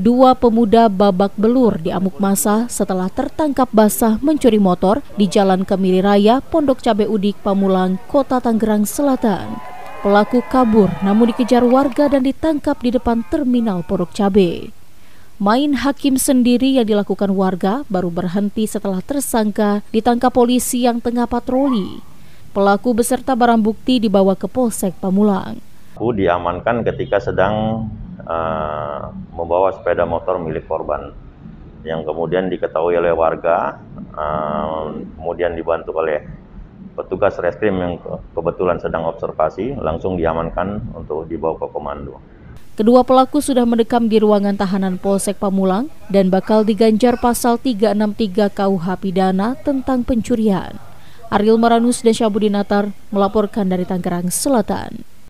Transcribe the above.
dua pemuda babak belur di amuk masa setelah tertangkap basah mencuri motor di Jalan Kemiri Raya, Pondok Cabe Udik, Pamulang, Kota Tangerang Selatan. Pelaku kabur namun dikejar warga dan ditangkap di depan terminal Pondok Cabe. Main hakim sendiri yang dilakukan warga baru berhenti setelah tersangka ditangkap polisi yang tengah patroli. Pelaku beserta barang bukti dibawa ke Polsek Pamulang. Aku diamankan ketika sedang Eh, membawa sepeda motor milik korban yang kemudian diketahui oleh warga, uh, kemudian dibantu oleh petugas reskrim yang kebetulan sedang observasi, langsung diamankan untuk dibawa ke komando. Kedua pelaku sudah mendekam di ruangan tahanan Polsek Pamulang dan bakal diganjar pasal 363 KUH pidana tentang pencurian. Aril Maranus dan Syabudin Natar melaporkan dari Tangerang Selatan.